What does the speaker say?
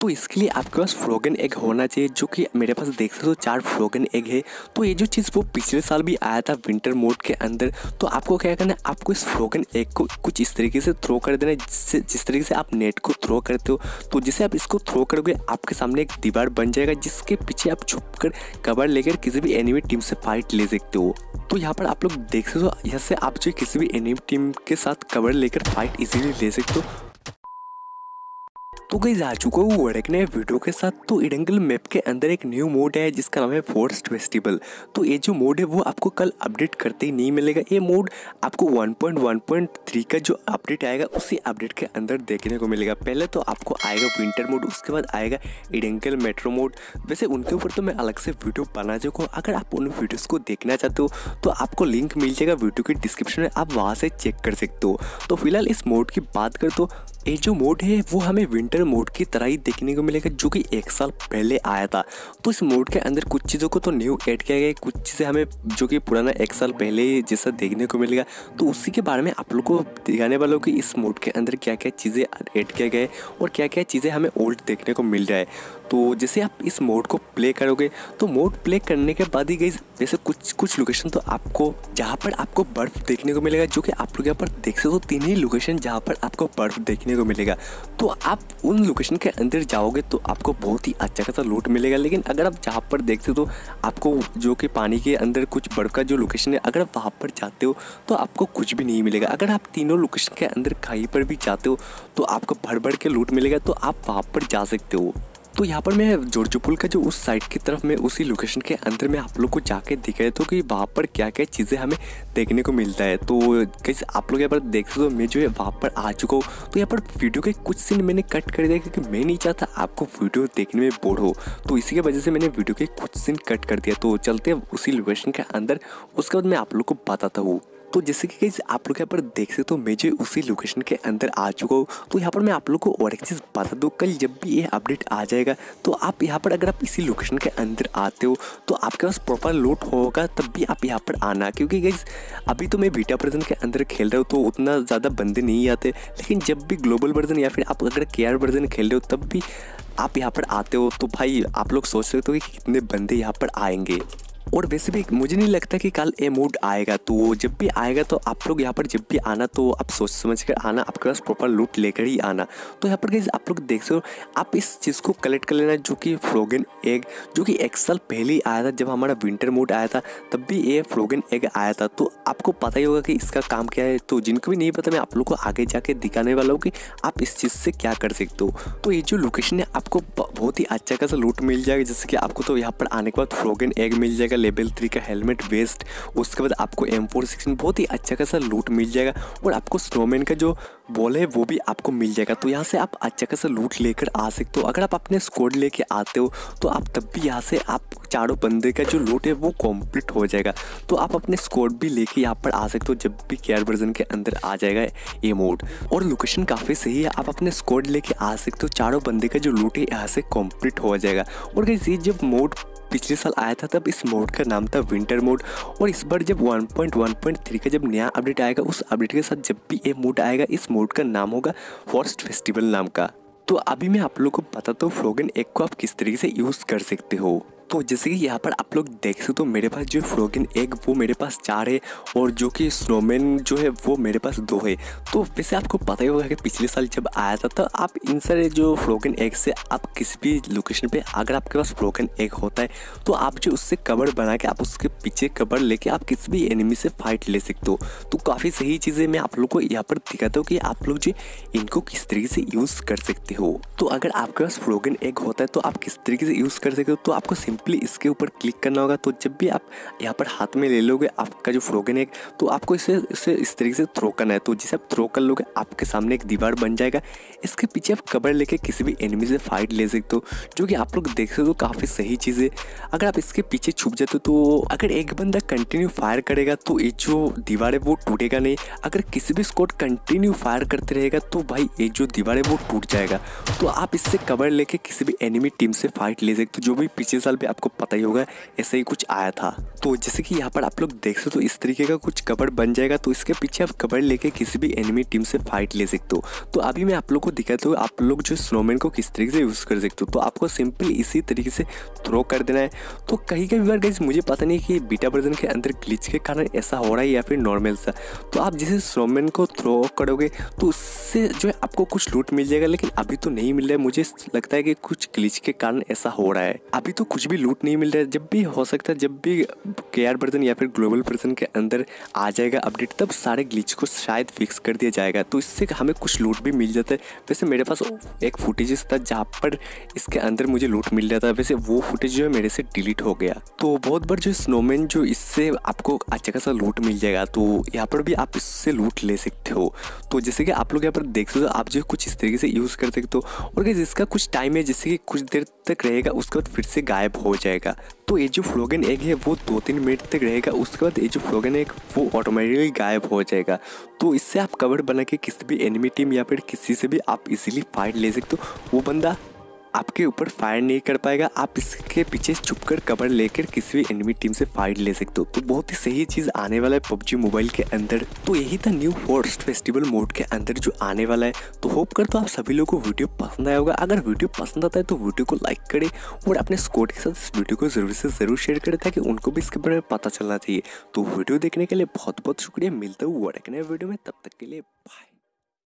तो इसके लिए आपके पास फ्रोगन एग होना चाहिए जो कि मेरे पास देख सकते हो तो चार फ्रोगन एग है तो ये जो चीज़ वो पिछले साल भी आया था विंटर मोड के अंदर तो आपको क्या करना है आपको इस फ्रोगन एग को कुछ इस तरीके से थ्रो कर देना है जिससे जिस तरीके से आप नेट को थ्रो करते हो तो जैसे आप इसको थ्रो करोगे आपके सामने एक दीवार बन जाएगा जिसके पीछे आप छुप कर कवर लेकर किसी भी एनिमी टीम से फाइट ले सकते हो तो यहाँ पर आप लोग देख सकते हो यहाँ से आप जो किसी भी एनिमी टीम के साथ कवर लेकर फाइट इजीली ले सकते हो तो गई आ चुका हूँ और ने वीडियो के साथ तो इडंगल मैप के अंदर एक न्यू मोड है जिसका नाम है फोर्स्ट फेस्टिवल तो ये जो मोड है वो आपको कल अपडेट करते ही नहीं मिलेगा ये मोड आपको 1.1.3 का जो अपडेट आएगा उसी अपडेट के अंदर देखने को मिलेगा पहले तो आपको आएगा विंटर मोड उसके बाद आएगा इडंगल मेट्रो मोड वैसे उनके ऊपर तो मैं अलग से वीडियो बना चुका हूँ अगर आप उन वीडियोज़ को देखना चाहते हो तो आपको लिंक मिल जाएगा वीडियो के डिस्क्रिप्शन में आप वहाँ से चेक कर सकते हो तो फिलहाल इस मोड की बात कर तो ये जो मोड है वो हमें विंटर मोड की तरह ही देखने को मिलेगा जो कि एक साल पहले आया था तो इस मोड के अंदर कुछ चीज़ों को तो न्यू ऐड किया गया कुछ चीज़ें हमें जो कि पुराना एक साल पहले जैसा देखने को मिलेगा तो उसी के बारे में आप लोग को दिखाने वाला हूँ कि इस मोड के अंदर क्या क्या चीज़ें ऐड किया गया है और क्या क्या चीज़ें हमें ओल्ड देखने को मिल जाए तो जैसे आप इस मोड को प्ले करोगे तो मोड प्ले करने के बाद ही गई जैसे कुछ कुछ लोकेशन तो आपको जहाँ पर आपको बर्फ़ देखने को मिलेगा जो कि आप लोग यहाँ पर देख सकते हो तीन ही लोकेशन जहाँ पर आपको बर्फ़ देखने देखने को मिलेगा तो आप उन लोकेशन के अंदर जाओगे तो आपको बहुत ही अच्छा खासा लूट मिलेगा लेकिन अगर आप जहाँ पर देखते हो तो आपको जो कि पानी के अंदर कुछ बर्फ का जो लोकेशन है अगर आप वहाँ पर जाते हो तो आपको कुछ भी नहीं मिलेगा अगर आप तीनों लोकेशन के अंदर कहीं पर भी जाते हो तो आपको भर भर के लूट मिलेगा तो आप वहाँ पर जा सकते हो तो यहाँ पर मैं जोर्जो पुल का जो उस साइड की तरफ में उसी लोकेशन के अंदर में आप लोग को जाके रहे तो कि वहाँ पर क्या क्या चीज़ें हमें देखने को मिलता है तो कैसे आप लोग यहाँ पर देख सकते हो मैं जो है वहाँ पर आ चुका हूँ तो यहाँ पर वीडियो के कुछ सीन मैंने कट कर दिया क्योंकि मैं नहीं चाहता आपको वीडियो देखने में बोर हो तो इसी की वजह से मैंने वीडियो के कुछ सीन कट कर दिया तो चलते हैं उसी लोकेशन के अंदर उसके बाद मैं आप लोग को बताता हूँ तो जैसे कि गई आप लोग यहाँ पर देख सकते हो मैं जो उसी लोकेशन के अंदर आ चुका हूँ तो यहाँ पर मैं आप लोग को और एक चीज़ बता दूँ कल जब भी ये अपडेट आ जाएगा तो आप यहाँ पर अगर आप इसी लोकेशन के अंदर आते हो तो आपके पास प्रॉपर लोट होगा तब भी आप यहाँ पर आना क्योंकि गई अभी तो मैं बीटा वर्जन के अंदर खेल रहा हूँ तो उतना ज़्यादा बंदे नहीं आते लेकिन जब भी ग्लोबल वर्जन या फिर आप अगर के वर्जन खेल रहे हो तब भी आप यहाँ पर आते हो तो भाई आप लोग सोच सकते हो कि कितने बंदे यहाँ पर आएंगे और वैसे भी मुझे नहीं लगता कि कल ए मूड आएगा तो जब भी आएगा तो आप लोग यहाँ पर जब भी आना तो आप सोच समझ कर आना आपके पास प्रॉपर लूट लेकर ही आना तो यहाँ पर आप लोग देख सकते हो आप इस चीज़ को कलेक्ट कर लेना जो कि फ्रोगन एग जो कि एक साल पहले ही आया था जब हमारा विंटर मूड आया था तब भी ये फ्रोगन एग आया था तो आपको पता ही होगा कि इसका काम क्या है तो जिनको भी नहीं पता मैं आप लोग को आगे जाके दिखाने वाला हूँ कि आप इस चीज़ से क्या कर सकते हो तो ये जो लोकेशन है आपको बहुत ही अच्छा खासा लूट मिल जाएगा जैसे कि आपको तो यहाँ पर आने के बाद फ्रोगन एग मिल जाएगा लेवल थ्री का हेलमेट वेस्ट उसके बाद आपको एम फोर सिक्सटीन बहुत ही अच्छा खासा लूट मिल जाएगा और आपको स्नोमैन का जो बॉल है वो भी आपको मिल जाएगा तो यहाँ से आप अच्छा खासा लूट लेकर आ सकते हो अगर आप अपने स्कोड लेके आते हो तो आप तब भी यहाँ से आप चारों बंदे का जो लूट है वो कॉम्प्लीट हो जाएगा तो आप अपने स्कोड भी लेके यहाँ पर आ सकते हो जब भी केयर वर्जन के अंदर आ जाएगा ये मोड और लोकेशन काफ़ी सही है आप अपने स्कोड लेके आ सकते हो चारों बंदे का जो लूट है यहाँ से कॉम्प्लीट हो जाएगा और ये जब मोड पिछले साल आया था तब इस मोड का नाम था विंटर मोड और इस बार जब 1.1.3 का जब नया अपडेट आएगा उस अपडेट के साथ जब भी ये मोड आएगा इस मोड का नाम होगा फॉरेस्ट फेस्टिवल नाम का तो अभी मैं आप लोग को बताता हूँ फ्लोगन एक को आप किस तरीके से यूज़ कर सकते हो तो जैसे कि यहाँ पर आप लोग देख सकते हो तो मेरे पास जो फ्रोगिन एग वो मेरे पास चार है और जो कि स्नोमैन जो है वो मेरे पास दो है तो वैसे आपको पता ही होगा कि पिछले साल जब आया था तो आप इन सारे जो फ्रोगिन एग से आप किसी भी लोकेशन पे अगर आपके पास फ्रोगिन एग होता है तो आप जो उससे कवर बना के आप उसके पीछे कवर लेके आप किसी भी एनिमी से फाइट ले सकते हो तो काफ़ी सही चीज़ें मैं आप लोग को यहाँ पर दिखाता हूँ कि आप लोग जो इनको किस तरीके से यूज़ कर सकते हो तो अगर आपके पास फ्रोगिन एग होता है तो आप किस तरीके से यूज़ कर सकते हो तो आपको सिंपल सिंपली इसके ऊपर क्लिक करना होगा तो जब भी आप यहाँ पर हाथ में ले लोगे आपका जो फ्रोगन है तो आपको इसे इसे इस तरीके से थ्रो करना है तो जिसे आप थ्रो कर लोगे आपके सामने एक दीवार बन जाएगा इसके पीछे आप कबर लेके किसी भी एनिमी से फाइट ले सकते हो जो कि आप लोग देख सकते हो काफ़ी सही चीज़ है अगर आप इसके पीछे छुप जाते हो तो अगर एक बंदा कंटिन्यू फायर करेगा तो ये जो दीवार है वो टूटेगा नहीं अगर किसी भी स्कॉट कंटिन्यू फायर करते रहेगा तो भाई ये जो दीवार है वो टूट जाएगा तो आप इससे कबर लेके किसी भी एनिमी टीम से फाइट ले सकते हो जो भी पिछले साल भी आपको पता ही होगा ऐसा ही कुछ आया था तो जैसे कि यहाँ पर आप लोग देख सकते हो तो इस तरीके का कुछ कबड़ बन जाएगा तो इसके पीछे आप कबड़ लेके किसी भी एनिमी टीम से फाइट ले सकते हो तो अभी मैं आप लोग को दिखाता हूँ आप लोग जो स्नोमैन को किस तरीके से यूज़ कर सकते हो तो आपको सिंपल इसी तरीके से थ्रो कर देना है तो कहीं कहीं बार गई मुझे पता नहीं कि बीटा वर्जन के अंदर ग्लिच के कारण ऐसा हो रहा है या फिर नॉर्मल सा तो आप जैसे स्नोमैन को थ्रो करोगे तो उससे जो है आपको कुछ लूट मिल जाएगा लेकिन अभी तो नहीं मिल रहा है मुझे लगता है कि कुछ ग्लिच के कारण ऐसा हो रहा है अभी तो कुछ भी लूट नहीं मिल रहा है जब भी हो सकता है जब भी के आर वर्जन या फिर ग्लोबल वर्जन के अंदर आ जाएगा अपडेट तब सारे ग्लिच को शायद फिक्स कर दिया जाएगा तो इससे हमें कुछ लूट भी मिल जाता है वैसे मेरे पास एक फुटेज था जहाँ पर इसके अंदर मुझे लूट मिल रहा था वैसे वो फुटेज जो है मेरे से डिलीट हो गया तो बहुत बार जो स्नोमैन जो इससे आपको अच्छा खासा लूट मिल जाएगा तो यहाँ पर भी आप इससे लूट ले सकते हो तो जैसे कि आप लोग यहाँ पर देख सकते हो आप जो कुछ इस तरीके से यूज़ कर सकते हो और जिसका कुछ टाइम है जैसे कि कुछ देर तक रहेगा उसके बाद फिर से गायब हो जाएगा तो ये जो फ्लोगन एग है वो दो तीन मिनट तक रहेगा उसके बाद ये जो फ्लोगन एग वो ऑटोमेटिकली गायब हो जाएगा तो इससे आप कवर बना के किसी भी एनिमी टीम या फिर किसी से भी आप इजीली फाइट ले सकते हो वो बंदा आपके ऊपर फायर नहीं कर पाएगा आप इसके पीछे छुप कर कवर लेकर किसी भी एनिमी टीम से फाइट ले सकते हो तो बहुत ही सही चीज़ आने वाला है पबजी मोबाइल के अंदर तो यही था न्यू फॉरेस्ट फेस्टिवल मोड के अंदर जो आने वाला है तो होप कर तो आप सभी लोगों को वीडियो पसंद आया होगा अगर वीडियो पसंद आता है तो वीडियो को लाइक करें और अपने स्कोट के साथ इस वीडियो को ज़रूर से ज़रूर शेयर करें ताकि उनको भी इसके बारे में पता चलना चाहिए तो वीडियो देखने के लिए बहुत बहुत शुक्रिया मिलता हूँ वीडियो में तब तक के लिए बाय